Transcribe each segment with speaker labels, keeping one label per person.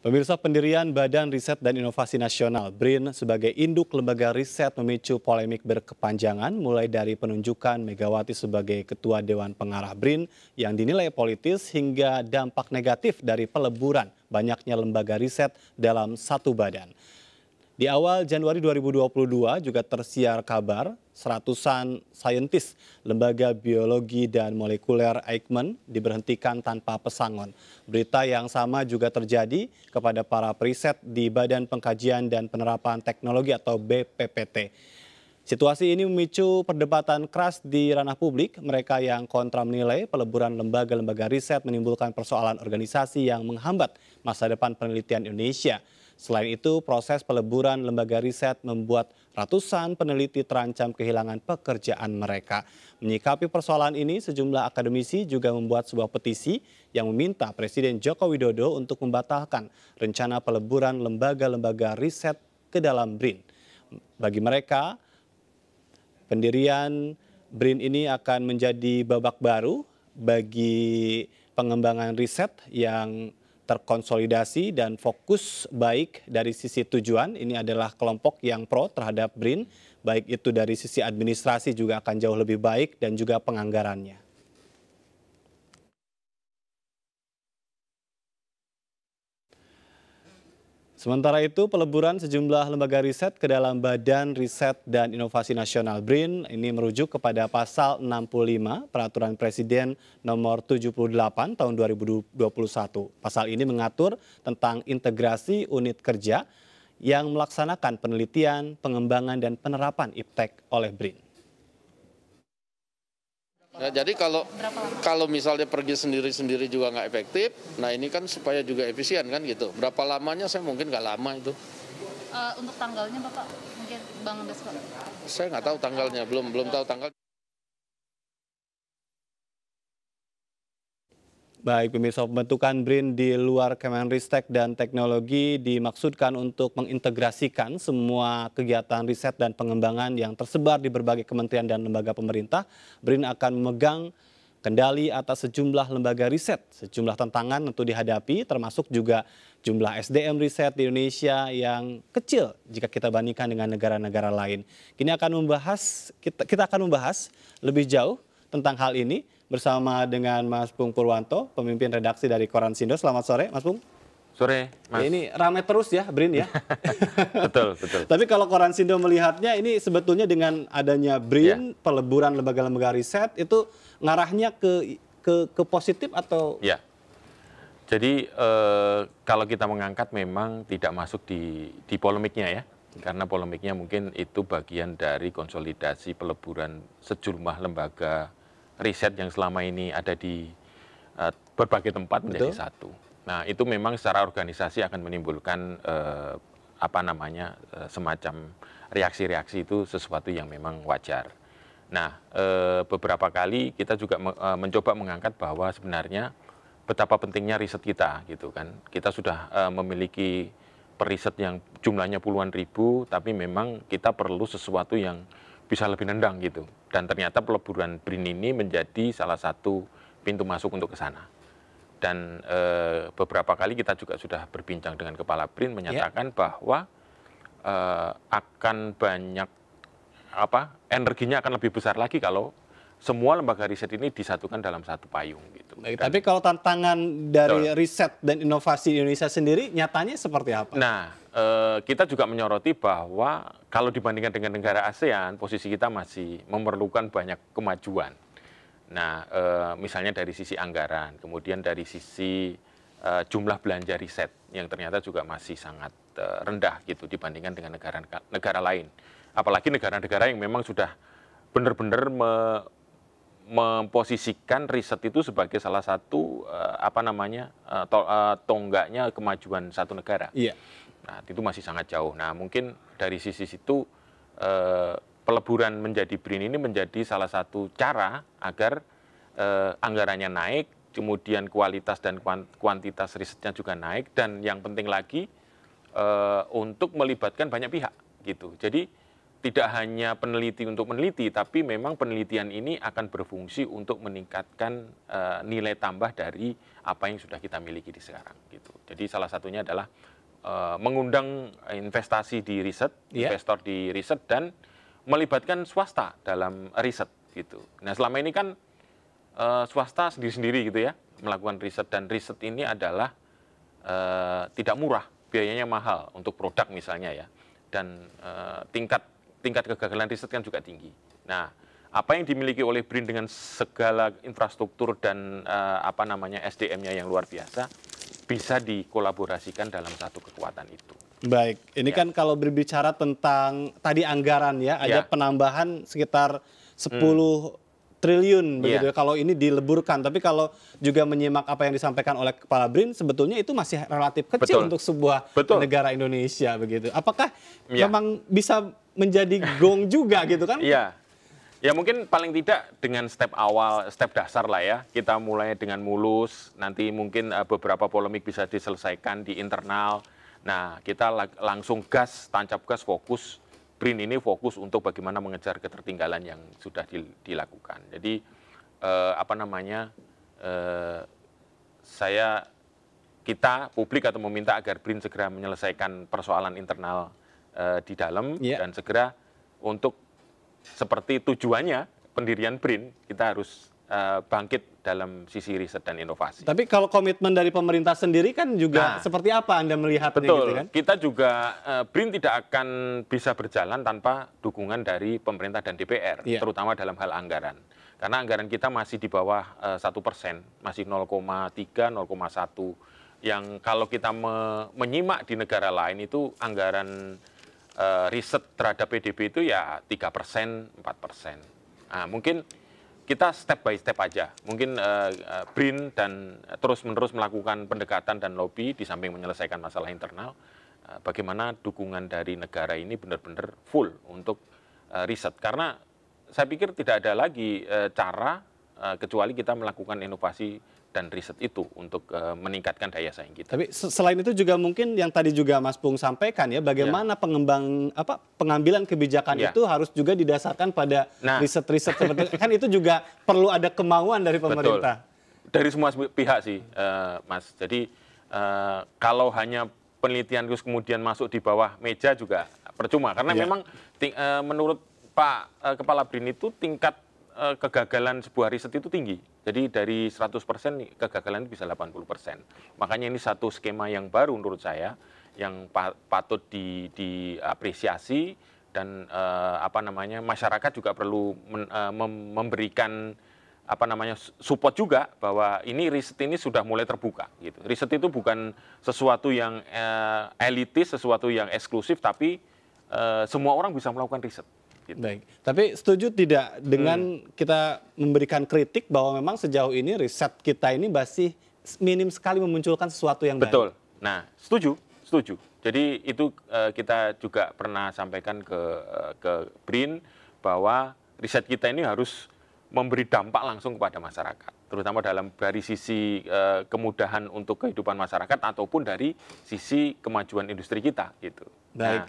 Speaker 1: Pemirsa pendirian Badan Riset dan Inovasi Nasional BRIN sebagai induk lembaga riset memicu polemik berkepanjangan mulai dari penunjukan Megawati sebagai Ketua Dewan Pengarah BRIN yang dinilai politis hingga dampak negatif dari peleburan banyaknya lembaga riset dalam satu badan. Di awal Januari 2022 juga tersiar kabar seratusan saintis lembaga biologi dan molekuler Eichmann diberhentikan tanpa pesangon. Berita yang sama juga terjadi kepada para periset di Badan Pengkajian dan Penerapan Teknologi atau BPPT. Situasi ini memicu perdebatan keras di ranah publik. Mereka yang kontra menilai peleburan lembaga-lembaga riset menimbulkan persoalan organisasi yang menghambat masa depan penelitian Indonesia. Selain itu, proses peleburan lembaga riset membuat ratusan peneliti terancam kehilangan pekerjaan mereka. Menyikapi persoalan ini, sejumlah akademisi juga membuat sebuah petisi yang meminta Presiden Joko Widodo untuk membatalkan rencana peleburan lembaga-lembaga riset ke dalam BRIN. Bagi mereka, pendirian BRIN ini akan menjadi babak baru bagi pengembangan riset yang terkonsolidasi dan fokus baik dari sisi tujuan. Ini adalah kelompok yang pro terhadap BRIN, baik itu dari sisi administrasi juga akan jauh lebih baik dan juga penganggarannya. Sementara itu, peleburan sejumlah lembaga riset ke dalam Badan Riset dan Inovasi Nasional BRIN ini merujuk kepada pasal 65 Peraturan Presiden nomor 78 tahun 2021. Pasal ini mengatur tentang integrasi unit kerja yang melaksanakan penelitian, pengembangan dan penerapan IPTEK oleh BRIN.
Speaker 2: Ya, jadi kalau kalau misalnya pergi sendiri-sendiri juga nggak efektif, nah ini kan supaya juga efisien kan gitu. Berapa lamanya saya mungkin nggak lama itu.
Speaker 1: Uh, untuk tanggalnya Bapak mungkin Bang Bes
Speaker 2: Saya nggak tahu tanggalnya, belum belum tahu tanggal.
Speaker 1: Baik, pemirsa pembentukan BRIN di luar Kemenristek dan teknologi dimaksudkan untuk mengintegrasikan semua kegiatan riset dan pengembangan yang tersebar di berbagai kementerian dan lembaga pemerintah. BRIN akan memegang kendali atas sejumlah lembaga riset, sejumlah tantangan tentu dihadapi termasuk juga jumlah SDM riset di Indonesia yang kecil jika kita bandingkan dengan negara-negara lain. Kini akan membahas kita, kita akan membahas lebih jauh tentang hal ini bersama dengan Mas Bung Purwanto, pemimpin redaksi dari Koran Sindo. Selamat sore, Mas Bung.
Speaker 2: Sore, Mas. Ya,
Speaker 1: ini ramai terus ya, Brin ya.
Speaker 2: betul, betul.
Speaker 1: Tapi kalau Koran Sindo melihatnya ini sebetulnya dengan adanya Brin, yeah. peleburan lembaga-lembaga riset itu ngarahnya ke ke ke positif atau
Speaker 2: Ya. Jadi eh, kalau kita mengangkat memang tidak masuk di di polemiknya ya. Karena polemiknya mungkin itu bagian dari konsolidasi peleburan sejumlah lembaga riset yang selama ini ada di uh, berbagai tempat Betul. menjadi satu. Nah, itu memang secara organisasi akan menimbulkan uh, apa namanya uh, semacam reaksi-reaksi itu sesuatu yang memang wajar. Nah, e, beberapa kali kita juga me, e, mencoba mengangkat bahwa sebenarnya betapa pentingnya riset kita, gitu kan. Kita sudah e, memiliki periset yang jumlahnya puluhan ribu, tapi memang kita perlu sesuatu yang bisa lebih nendang gitu. Dan ternyata peleburan BRIN ini menjadi salah satu pintu masuk untuk ke sana. Dan e, beberapa kali kita juga sudah berbincang dengan kepala BRIN ya. menyatakan ya. bahwa e, akan banyak apa energinya akan lebih besar lagi kalau semua lembaga riset ini disatukan dalam satu payung gitu. Baik, dan,
Speaker 1: tapi kalau tantangan dari betul. riset dan inovasi di Indonesia sendiri nyatanya seperti apa?
Speaker 2: Nah, e, kita juga menyoroti bahwa kalau dibandingkan dengan negara ASEAN, posisi kita masih memerlukan banyak kemajuan. Nah, e, misalnya dari sisi anggaran, kemudian dari sisi e, jumlah belanja riset yang ternyata juga masih sangat e, rendah gitu dibandingkan dengan negara-negara lain. Apalagi negara-negara yang memang sudah benar-benar memposisikan riset itu sebagai salah satu uh, apa namanya uh, tonggaknya kemajuan satu negara. Iya. Nah itu masih sangat jauh. Nah mungkin dari sisi situ uh, peleburan menjadi BRIN ini menjadi salah satu cara agar uh, anggarannya naik, kemudian kualitas dan kuantitas risetnya juga naik, dan yang penting lagi uh, untuk melibatkan banyak pihak gitu. Jadi tidak hanya peneliti untuk meneliti, tapi memang penelitian ini akan berfungsi untuk meningkatkan e, nilai tambah dari apa yang sudah kita miliki di sekarang. Gitu. Jadi salah satunya adalah e, mengundang investasi di riset, yeah. investor di riset dan melibatkan swasta dalam riset. Gitu. Nah selama ini kan e, swasta sendiri-sendiri gitu ya melakukan riset dan riset ini adalah tidak murah, biayanya mahal untuk produk misalnya ya, dan tingkat tingkat kegagalan riset kan juga tinggi. Nah, apa yang dimiliki oleh BRIN dengan segala infrastruktur dan uh, apa namanya SDM-nya yang luar biasa bisa dikolaborasikan dalam satu kekuatan itu.
Speaker 1: Baik, ini ya. kan kalau berbicara tentang tadi anggaran ya, ada ya. penambahan sekitar 10 hmm triliun iya. begitu yeah. ya kalau ini dileburkan. Tapi kalau juga menyimak apa yang disampaikan oleh Kepala BRIN sebetulnya itu masih relatif kecil Betul. untuk sebuah Betul. negara Indonesia begitu. Apakah yeah. memang bisa menjadi gong juga gitu kan? Iya. Yeah.
Speaker 2: Ya mungkin paling tidak dengan step awal, step dasar lah ya. Kita mulai dengan mulus, nanti mungkin eh, beberapa polemik bisa diselesaikan di internal. Nah, kita langsung gas, tancap gas, fokus BRIN ini fokus untuk bagaimana mengejar ketertinggalan yang sudah dilakukan. Jadi eh, apa namanya eh, saya kita publik atau meminta agar BRIN segera menyelesaikan persoalan internal eh, di dalam yeah. dan segera untuk seperti tujuannya pendirian BRIN kita harus Eh, bangkit dalam sisi riset dan inovasi.
Speaker 1: Tapi kalau komitmen dari pemerintah sendiri kan juga nah, seperti apa Anda melihatnya gitu betul, gitu kan?
Speaker 2: Kita juga eh, BRIN tidak akan bisa berjalan tanpa dukungan dari pemerintah dan DPR, yeah. terutama dalam hal anggaran. Karena anggaran kita masih di bawah eh, satu persen, masih 0,3, 0,1. Yang kalau kita me menyimak di negara lain itu anggaran uh, riset terhadap PDB itu ya tiga persen, empat persen. Nah, mungkin kita step by step aja. Mungkin uh, BRIN dan eh, terus-menerus melakukan pendekatan dan lobby di samping menyelesaikan masalah internal. Uh, bagaimana dukungan dari negara ini benar-benar full untuk uh, riset. Karena saya pikir tidak ada lagi uh, cara Eh, kecuali kita melakukan inovasi dan riset itu untuk uh, meningkatkan daya saing kita.
Speaker 1: Tapi selain itu juga mungkin yang tadi juga Mas Pung sampaikan ya, bagaimana ya. pengembang apa pengambilan kebijakan ya. itu harus juga didasarkan pada nah. riset-riset nah. seperti kan itu juga perlu ada kemauan dari pemerintah.
Speaker 2: Betul. Dari semua pihak sih, uh, Mas. Jadi uh, kalau hanya penelitian terus kemudian masuk di bawah meja juga percuma karena ya. memang uh, menurut Pak uh, Kepala BRIN itu tingkat Eh, kegagalan sebuah riset itu tinggi. Jadi dari 100% kegagalan itu bisa 80%. Makanya ini satu skema yang baru menurut saya yang patut di, diapresiasi dan uh, apa namanya masyarakat juga perlu men, uh, memberikan apa namanya support juga bahwa ini riset ini sudah mulai terbuka gitu. Riset itu bukan sesuatu yang uh, elitis, sesuatu yang eksklusif tapi uh, semua orang bisa melakukan riset Gitu. Baik.
Speaker 1: Tapi setuju tidak dengan hmm. kita memberikan kritik bahwa memang sejauh ini riset kita ini masih minim sekali memunculkan sesuatu yang Betul. baru. Betul.
Speaker 2: Nah, setuju, setuju. Jadi itu uh, kita juga pernah sampaikan ke uh, ke BRIN bahwa riset kita ini harus memberi dampak langsung kepada masyarakat, terutama dalam dari sisi uh, kemudahan untuk kehidupan masyarakat ataupun dari sisi kemajuan industri kita gitu. Baik. Nah,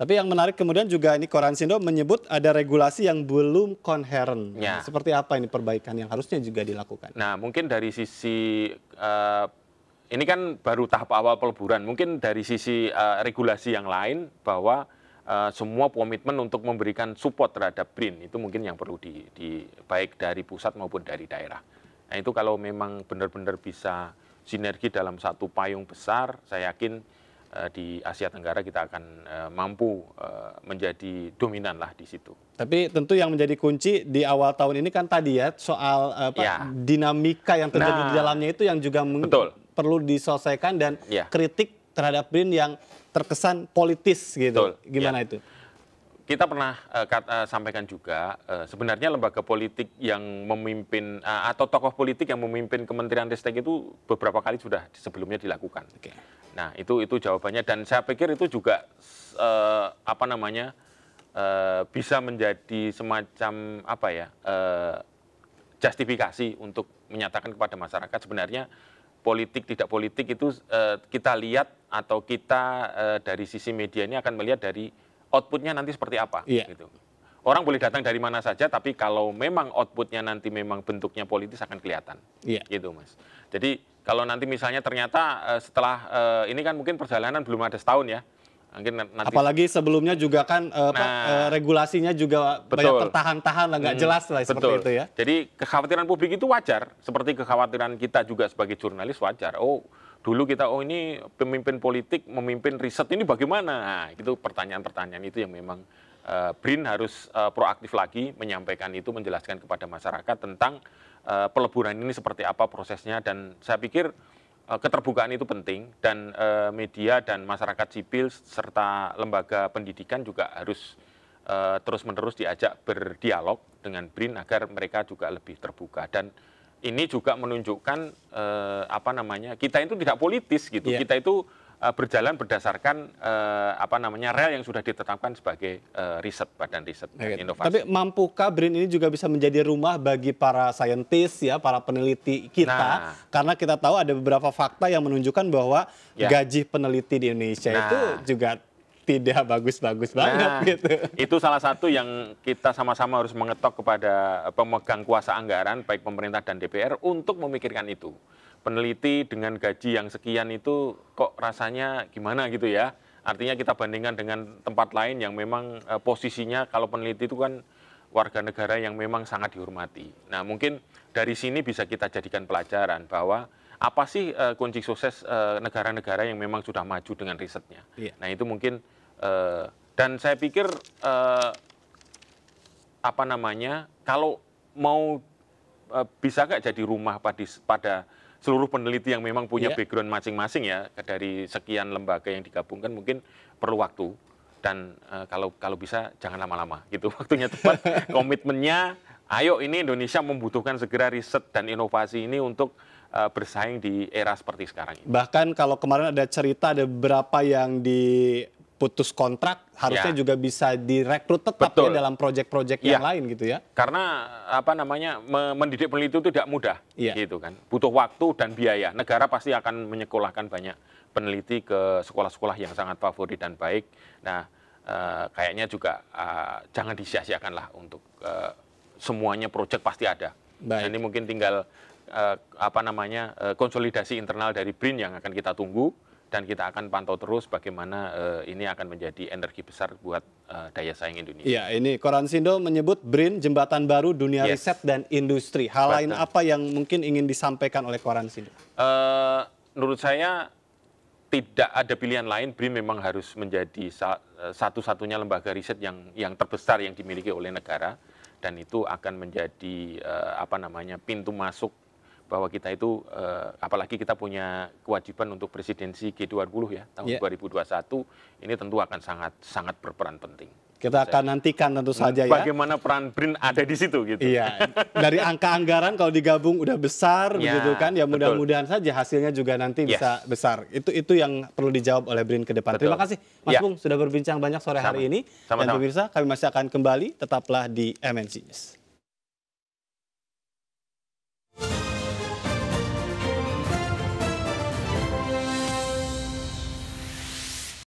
Speaker 1: tapi yang menarik kemudian juga ini Koran Sindo menyebut ada regulasi yang belum konheren. Ya. Seperti apa ini perbaikan yang harusnya juga dilakukan?
Speaker 2: Nah, mungkin dari sisi uh, ini kan baru tahap awal peleburan. Mungkin dari sisi uh, regulasi yang lain bahwa uh, semua komitmen untuk memberikan support terhadap BRIN itu mungkin yang perlu di, di baik dari pusat maupun dari daerah. Nah, itu kalau memang benar-benar bisa sinergi dalam satu payung besar, saya yakin Eh, di Asia Tenggara kita akan eh, mampu eh, menjadi dominan lah di situ.
Speaker 1: Tapi tentu yang menjadi kunci di awal tahun ini kan tadi ya soal apa, ya. dinamika yang terjadi nah, di dalamnya itu yang juga betul. perlu diselesaikan dan ya. kritik terhadap BRIN yang terkesan politis gitu. Betul. Gimana ya. itu?
Speaker 2: kita pernah uh, eh, kata, uh, eh, sampaikan juga uh, sebenarnya lembaga politik yang memimpin uh, atau tokoh politik yang memimpin Kementerian Ristek itu beberapa kali sudah sebelumnya dilakukan. Okay. Nah itu itu jawabannya dan saya pikir itu juga uh, apa namanya uh, bisa menjadi semacam apa ya uh, justifikasi untuk menyatakan kepada masyarakat sebenarnya politik tidak politik itu uh, kita lihat atau kita uh, dari sisi media ini akan melihat dari outputnya nanti seperti apa. Yeah. Gitu. Orang boleh datang dari mana saja, tapi kalau memang outputnya nanti memang bentuknya politis akan kelihatan. Yeah. Gitu mas. Jadi kalau nanti misalnya ternyata eh, setelah eh, ini kan mungkin perjalanan belum ada setahun ya. Mungkin nanti... Apalagi
Speaker 1: sebelumnya juga kan eh, nah, apa, regulasinya juga betul. banyak tertahan-tahan lah, nggak hmm, jelas lah seperti betul. itu ya.
Speaker 2: Jadi kekhawatiran publik itu wajar, seperti kekhawatiran kita juga sebagai jurnalis wajar. Oh dulu kita oh ini pemimpin politik memimpin riset ini bagaimana nah, itu pertanyaan-pertanyaan itu yang memang uh, Brin harus uh, proaktif lagi menyampaikan itu menjelaskan kepada masyarakat tentang uh, peleburan ini seperti apa prosesnya dan saya pikir keterbukaan itu penting dan uh, media dan masyarakat sipil serta lembaga pendidikan juga harus terus-menerus diajak berdialog dengan BRIN agar mereka juga lebih terbuka dan ini juga menunjukkan eh, apa namanya kita itu tidak politis gitu. Yeah. Kita itu eh, berjalan berdasarkan eh, apa namanya real yang sudah ditetapkan sebagai eh, riset badan riset okay. dan inovasi.
Speaker 1: Tapi mampukah BRIN ini juga bisa menjadi rumah bagi para saintis ya, para peneliti kita nah, karena kita tahu ada beberapa fakta yang menunjukkan bahwa ya. gaji peneliti di Indonesia nah, itu juga tidak bagus-bagus nah, banget gitu.
Speaker 2: Itu salah satu yang kita sama-sama harus mengetok kepada pemegang kuasa anggaran baik pemerintah dan DPR untuk memikirkan itu. Peneliti dengan gaji yang sekian itu kok rasanya gimana gitu ya. Artinya kita bandingkan dengan tempat lain yang memang eh, posisinya kalau peneliti itu kan warga negara yang memang sangat dihormati. Nah, mungkin dari sini bisa kita jadikan pelajaran bahwa apa sih eh, kunci sukses eh, negara-negara yang memang sudah maju dengan risetnya. Iya. Nah, itu mungkin Uh, dan saya pikir uh, apa namanya kalau mau uh, bisa nggak jadi rumah pada, pada seluruh peneliti yang memang punya yeah. background masing-masing ya dari sekian lembaga yang digabungkan mungkin perlu waktu dan uh, kalau kalau bisa jangan lama-lama gitu waktunya tepat komitmennya ayo ini Indonesia membutuhkan segera riset dan inovasi ini untuk bersaing di era seperti sekarang
Speaker 1: ini. Bahkan kalau kemarin ada cerita ada berapa yang di putus kontrak harusnya ya. juga bisa direkrut tetap ya Betul. ya dalam proyek-proyek ya. yang
Speaker 2: lain gitu ya. Karena apa namanya mendidik peneliti itu tidak mudah ya. gitu kan. Butuh waktu dan biaya. Negara pasti akan menyekolahkan banyak peneliti ke sekolah-sekolah yang sangat favorit dan baik. Nah, e, kayaknya juga e, jangan disia-siakan untuk e, semuanya proyek pasti ada. Baik. Nah, ini mungkin tinggal e, apa namanya konsolidasi internal dari BRIN yang akan kita tunggu dan kita akan pantau terus bagaimana uh, ini akan menjadi energi besar buat uh, daya saing Indonesia.
Speaker 1: Ya, ini Koran Sindo menyebut BRIN jembatan baru dunia yes. riset dan industri. Hal Betul. lain apa yang mungkin ingin disampaikan oleh Koran Sindo?
Speaker 2: Uh, menurut saya tidak ada pilihan lain BRIN memang harus menjadi satu-satunya lembaga riset yang yang terbesar yang dimiliki oleh negara dan itu akan menjadi uh, apa namanya pintu masuk bahwa kita itu uh, apalagi kita punya kewajiban untuk presidensi G20 ya tahun yeah. 2021 ini tentu akan sangat sangat berperan penting.
Speaker 1: Kita Saya, akan nantikan tentu nah, saja bagaimana ya.
Speaker 2: Bagaimana peran BRIN ada di situ gitu. Iya.
Speaker 1: Dari angka anggaran kalau digabung udah besar ya, begitu kan ya mudah-mudahan saja hasilnya juga nanti yes. bisa besar. Itu itu yang perlu dijawab oleh BRIN ke depan. Betul. Terima kasih Mas ya. Bung sudah berbincang banyak sore Sama. hari ini Sama -sama. dan pemirsa kami masih akan kembali tetaplah di MNC News.